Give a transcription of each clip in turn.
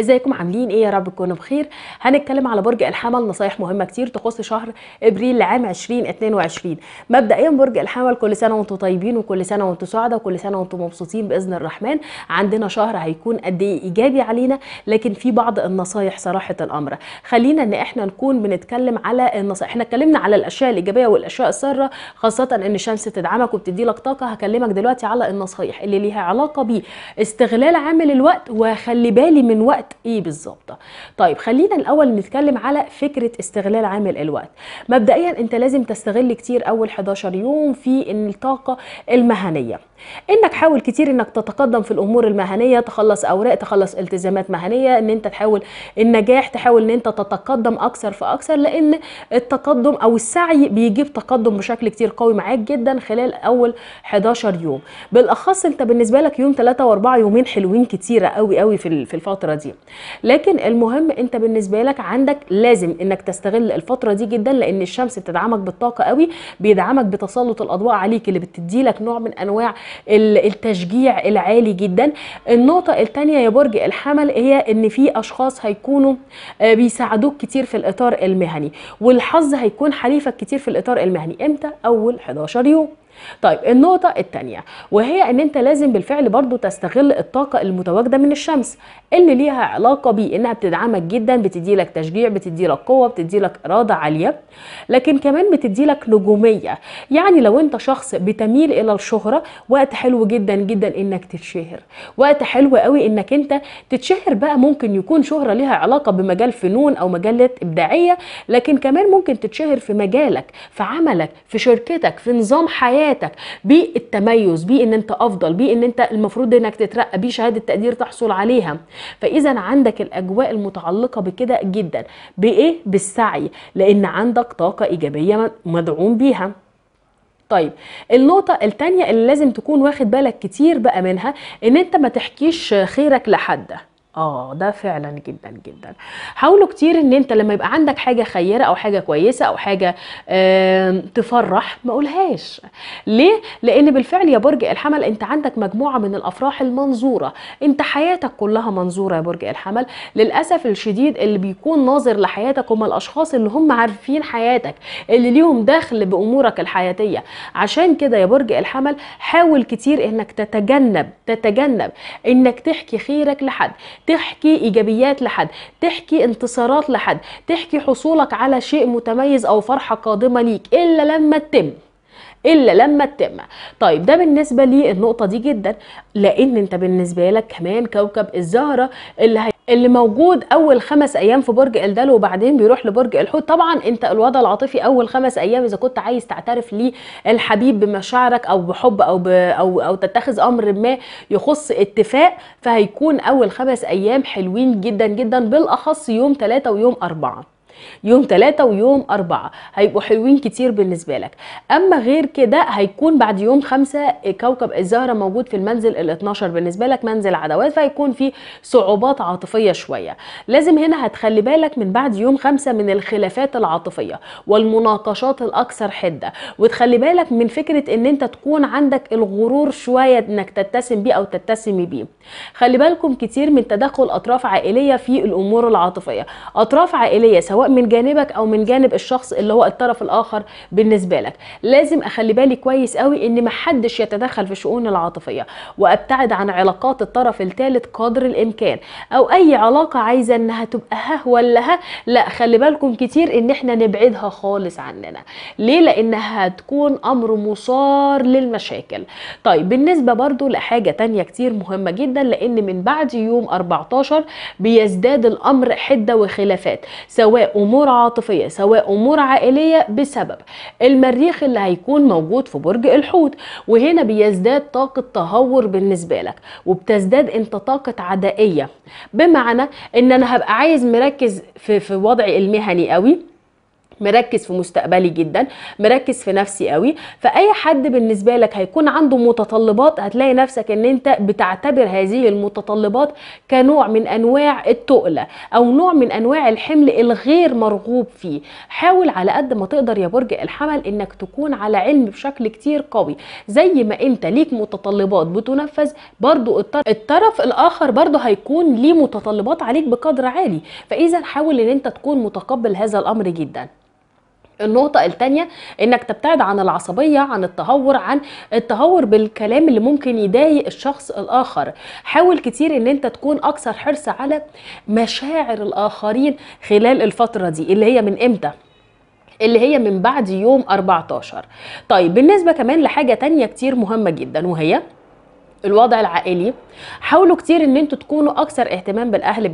ازيكم عاملين ايه يا رب تكونوا بخير هنتكلم على برج الحمل نصايح مهمه كتير تخص شهر ابريل لعام 2022 مبدئيا برج الحمل كل سنه وانتم طيبين وكل سنه وانتم سعداء وكل سنه وانتم مبسوطين باذن الرحمن عندنا شهر هيكون قد ايه ايجابي علينا لكن في بعض النصايح صراحه الامر خلينا ان احنا نكون بنتكلم على النصايح احنا اتكلمنا على الاشياء الايجابيه والاشياء الساره خاصه ان الشمس تدعمك وبتدي لك طاقه هكلمك دلوقتي على النصايح اللي ليها علاقه باستغلال عامل الوقت وخلي بالي من وقت الوقت ايه بالظبط طيب خلينا الاول نتكلم على فكره استغلال عامل الوقت مبدئيا انت لازم تستغل كتير اول 11 يوم في الطاقه المهنيه انك حاول كتير انك تتقدم في الامور المهنيه تخلص اوراق تخلص التزامات مهنيه ان انت تحاول النجاح تحاول ان انت تتقدم اكثر فاكثر لان التقدم او السعي بيجيب تقدم بشكل كتير قوي معاك جدا خلال اول 11 يوم بالاخص انت بالنسبه لك يوم 3 و4 يومين حلوين كتيره قوي قوي في الفتره دي دلوقتي لكن المهم انت بالنسبه لك عندك لازم انك تستغل الفتره دي جدا لان الشمس بتدعمك بالطاقه قوي بيدعمك بتسلط الاضواء عليك اللي بتدي لك نوع من انواع التشجيع العالي جدا النقطه الثانيه يا برج الحمل هي ان في اشخاص هيكونوا آه، بيساعدوك كتير في الاطار المهني والحظ هيكون حليفك كتير في الاطار المهني امتى اول 11 يوم طيب النقطة التانية وهي ان انت لازم بالفعل برضو تستغل الطاقة المتواجدة من الشمس اللي ليها علاقة بانها بتدعمك جدا بتديلك تشجيع بتديلك قوة بتديلك ارادة عالية لكن كمان بتديلك نجومية يعني لو انت شخص بتميل الى الشهرة وقت حلو جدا جدا انك تتشهر وقت حلو قوي انك انت تتشهر بقى ممكن يكون شهرة ليها علاقة بمجال فنون او مجالات ابداعية لكن كمان ممكن تتشهر في مجالك في عملك في شركتك في نظام حياة ذاتك بالتميز بيه ان انت افضل بيه ان انت المفروض انك تترقى بيه شهاده تقدير تحصل عليها فاذا عندك الاجواء المتعلقه بكده جدا بايه بالسعي لان عندك طاقه ايجابيه مدعوم بيها طيب النقطة التانية اللي لازم تكون واخد بالك كتير بقى منها ان انت ما تحكيش خيرك لحد اه ده فعلا جدا جدا حاولوا كتير ان انت لما يبقى عندك حاجه خيره او حاجه كويسه او حاجه آه تفرح ما قولهاش ليه لان بالفعل يا برج الحمل انت عندك مجموعه من الافراح المنظوره انت حياتك كلها منظوره يا برج الحمل للاسف الشديد اللي بيكون ناظر لحياتك هم الاشخاص اللي هم عارفين حياتك اللي ليهم دخل بامورك الحياتيه عشان كده يا برج الحمل حاول كتير انك تتجنب تتجنب انك تحكي خيرك لحد تحكي ايجابيات لحد تحكي انتصارات لحد تحكي حصولك على شيء متميز او فرحه قادمه ليك الا لما تتم الا لما تتم طيب ده بالنسبه للنقطه دي جدا لان انت بالنسبه لك كمان كوكب الزهره اللي هي اللي موجود اول خمس ايام في برج الدلو وبعدين بيروح لبرج الحوت طبعا انت الوضع العاطفي اول خمس ايام اذا كنت عايز تعترف للحبيب بمشاعرك او بحب او ب او او تتخذ امر ما يخص اتفاق فهيكون اول خمس ايام حلوين جدا جدا بالاخص يوم ثلاثة ويوم أربعة يوم ثلاثة ويوم أربعة هيبقوا حلوين كتير بالنسبة لك أما غير كده هيكون بعد يوم خمسة كوكب الزهرة موجود في المنزل ال 12 بالنسبة لك منزل عدوات فهيكون في صعوبات عاطفية شوية لازم هنا هتخلي بالك من بعد يوم خمسة من الخلافات العاطفية والمناقشات الأكثر حدة وتخلي بالك من فكرة إن أنت تكون عندك الغرور شوية إنك تتسم بيه أو تتسمي بيه خلي بالكم كتير من تدخل أطراف عائلية في الأمور العاطفية أطراف عائلية سواء من جانبك او من جانب الشخص اللي هو الطرف الاخر بالنسبه لك لازم اخلي بالي كويس قوي ان محدش يتدخل في شؤون العاطفيه وابتعد عن علاقات الطرف الثالث قدر الامكان او اي علاقه عايزه انها تبقى ها ولا ها لا خلي بالكم كتير ان احنا نبعدها خالص عننا ليه لانها هتكون امر مصار للمشاكل طيب بالنسبه برضو لحاجه تانية كتير مهمه جدا لان من بعد يوم 14 بيزداد الامر حده وخلافات سواء امور عاطفيه سواء امور عائليه بسبب المريخ اللي هيكون موجود في برج الحوت وهنا بيزداد طاقه تهور بالنسبه لك وبتزداد انت طاقه عدائيه بمعنى ان انا هبقى عايز مركز في في وضعي المهني قوي مركز في مستقبلي جدا مركز في نفسي قوي فاي حد بالنسبه لك هيكون عنده متطلبات هتلاقي نفسك ان انت بتعتبر هذه المتطلبات كنوع من انواع التقله او نوع من انواع الحمل الغير مرغوب فيه حاول على قد ما تقدر يا برج الحمل انك تكون على علم بشكل كتير قوي زي ما انت ليك متطلبات بتنفذ برضو الطرف الاخر برضو هيكون ليه متطلبات عليك بقدر عالي فاذا حاول ان انت تكون متقبل هذا الامر جدا النقطة الثانية انك تبتعد عن العصبية عن التهور عن التهور بالكلام اللي ممكن يضايق الشخص الاخر حاول كتير ان انت تكون اكثر حرص على مشاعر الاخرين خلال الفترة دي اللي هي من امتى اللي هي من بعد يوم 14 طيب بالنسبة كمان لحاجة تانية كتير مهمة جدا وهي الوضع العائلي حاولوا كتير ان انتوا تكونوا اكثر اهتمام بالاهل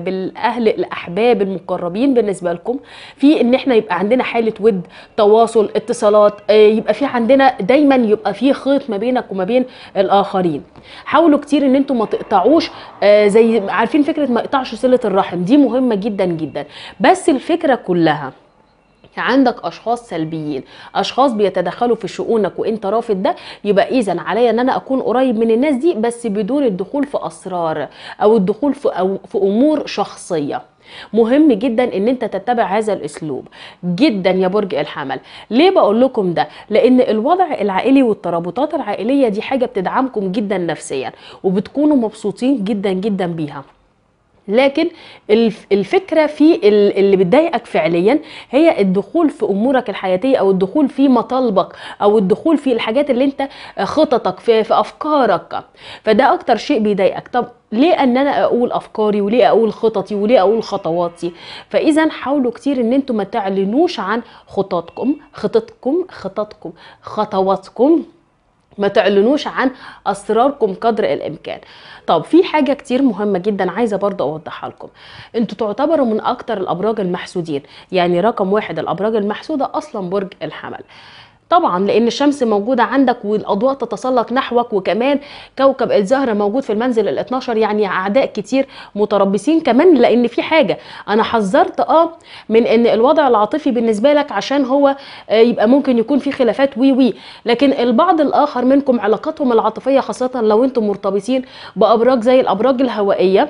بالاهل الاحباب المقربين بالنسبه لكم في ان احنا يبقى عندنا حاله ود تواصل اتصالات آه، يبقى في عندنا دايما يبقى في خيط ما بينك وما بين الاخرين حاولوا كتير ان انتوا ما تقطعوش آه، زي عارفين فكره ما يقطعش صله الرحم دي مهمه جدا جدا بس الفكره كلها عندك اشخاص سلبيين اشخاص بيتدخلوا في شؤونك وانت رافض ده يبقى اذا عليا ان انا اكون قريب من الناس دي بس بدون الدخول في اسرار او الدخول في, أو في امور شخصيه مهم جدا ان انت تتبع هذا الاسلوب جدا يا برج الحمل ليه بقول لكم ده لان الوضع العائلي والترابطات العائليه دي حاجه بتدعمكم جدا نفسيا وبتكونوا مبسوطين جدا جدا بيها لكن الفكره في اللي بتضايقك فعليا هي الدخول في امورك الحياتيه او الدخول في مطالبك او الدخول في الحاجات اللي انت آه، خططك في, افكارك فده اكتر شيء بيضايقك طب ليه ان انا اقول افكاري وليه اقول خططي وليه اقول خطواتي فاذا حاولوا كتير ان انتم ما تعلنوش عن خططكم خططكم خططكم خطواتكم ما تعلنوش عن اسراركم قدر الامكان طب في حاجه كتير مهمه جدا عايزه برضه اوضحها لكم انتوا تعتبروا من اكتر الابراج المحسودين يعني رقم واحد الابراج المحسوده اصلا برج الحمل طبعا لان الشمس موجوده عندك والاضواء تتسلق نحوك وكمان كوكب الزهره موجود في المنزل ال 12 يعني اعداء كتير متربصين كمان لان في حاجه انا حذرت اه من ان الوضع العاطفي بالنسبه لك عشان هو آه، يبقى ممكن يكون في خلافات وي وي لكن البعض الاخر منكم علاقاتهم العاطفيه خاصه لو انتم مرتبطين بابراج زي الابراج الهوائيه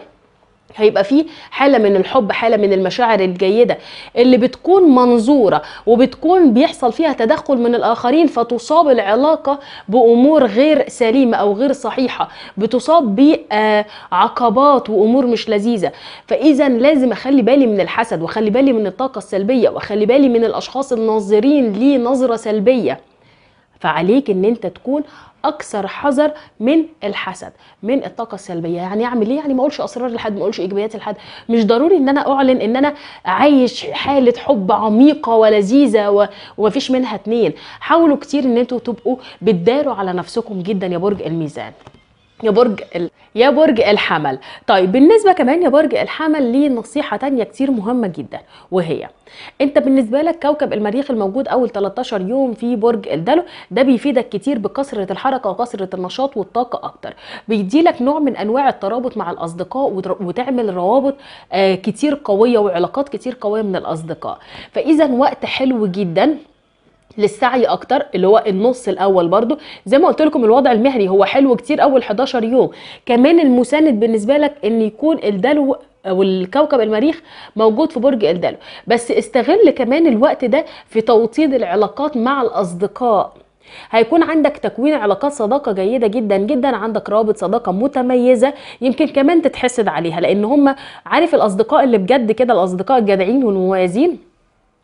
هيبقى في حاله من الحب حاله من المشاعر الجيده اللي بتكون منظوره وبتكون بيحصل فيها تدخل من الاخرين فتصاب العلاقه بامور غير سليمه او غير صحيحه بتصاب بعقبات وامور مش لذيذه فاذا لازم اخلي بالي من الحسد واخلي بالي من الطاقه السلبيه واخلي بالي من الاشخاص الناظرين لي نظره سلبيه فعليك ان انت تكون اكثر حذر من الحسد من الطاقه السلبيه يعني اعمل ايه يعني ما اقولش اسرار لحد ما اقولش ايجابيات لحد مش ضروري ان انا اعلن ان انا عايش حاله حب عميقه ولذيذه و... ومفيش منها اتنين حاولوا كتير ان انتوا تبقوا بتداروا على نفسكم جدا يا برج الميزان يا برج ال... يا برج الحمل طيب بالنسبه كمان يا برج الحمل ليه نصيحه تانية كتير مهمه جدا وهي انت بالنسبه لك كوكب المريخ الموجود اول 13 يوم في برج الدلو ده بيفيدك كتير بكثره الحركه وكثره النشاط والطاقه اكتر بيديلك نوع من انواع الترابط مع الاصدقاء وتعمل روابط آه، كتير قويه وعلاقات كتير قويه من الاصدقاء فاذا وقت حلو جدا للسعي اكتر اللي هو النص الاول برده زي ما قلت لكم الوضع المهري هو حلو كتير اول 11 يوم كمان المساند بالنسبه لك ان يكون الدلو والكوكب المريخ موجود في برج الدلو بس استغل كمان الوقت ده في توطيد العلاقات مع الاصدقاء هيكون عندك تكوين علاقات صداقة جيدة جدا جدا عندك رابط صداقة متميزة يمكن كمان تتحسد عليها لان هم عارف الاصدقاء اللي بجد كده الاصدقاء الجدعين والموازين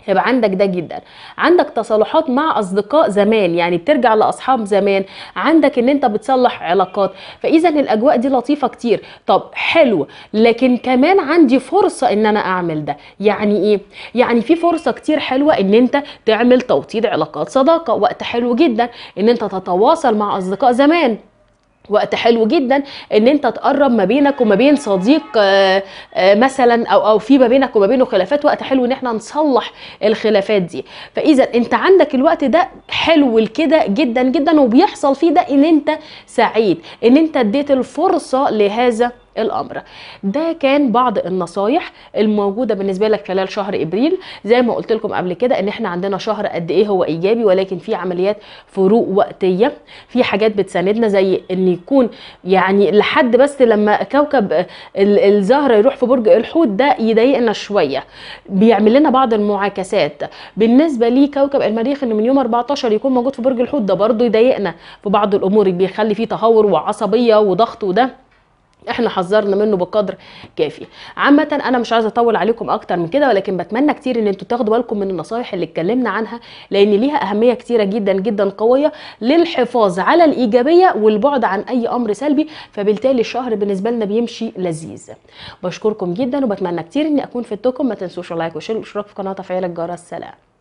هيبقى عندك ده جدا عندك تصالحات مع اصدقاء زمان يعني بترجع لاصحاب زمان عندك ان انت بتصلح علاقات فاذا الاجواء دي لطيفه كتير طب حلو لكن كمان عندي فرصه ان انا اعمل ده يعني ايه يعني في فرصه كتير حلوه ان انت تعمل توطيد علاقات صداقه وقت حلو جدا ان انت تتواصل مع اصدقاء زمان وقت حلو جدا ان انت تقرب ما بينك وما بين صديق آه، آه، مثلا او او في ما بينك وما بينه خلافات وقت حلو ان احنا نصلح الخلافات دي فاذا انت عندك الوقت ده حلو لكده جدا جدا وبيحصل فيه ده ان انت سعيد ان انت اديت الفرصه لهذا الامر ده كان بعض النصايح الموجوده بالنسبه لك خلال شهر ابريل زي ما قلت لكم قبل كده ان احنا عندنا شهر قد ايه هو ايجابي ولكن في عمليات فروق وقتيه في حاجات بتساندنا زي ان يكون يعني لحد بس لما كوكب الزهره يروح في برج الحوت ده يضايقنا شويه بيعمل لنا بعض المعاكسات بالنسبه لكوكب المريخ انه من يوم 14 يكون موجود في برج الحوت ده برضه يضايقنا في بعض الامور بيخلي فيه تهور وعصبيه وضغط وده احنا حذرنا منه بقدر كافي عامه انا مش عايزه اطول عليكم اكتر من كده ولكن بتمنى كتير ان انتوا تاخدوا بالكم من النصايح اللي اتكلمنا عنها لان ليها اهميه كتيره جدا جدا قويه للحفاظ على الايجابيه والبعد عن اي امر سلبي فبالتالي الشهر بالنسبه لنا بيمشي لذيذ بشكركم جدا وبتمنى كتير اني اكون فدتكم ما تنسوش اللايك وشير والاشتراك في قناه تفعيل الجرس سلام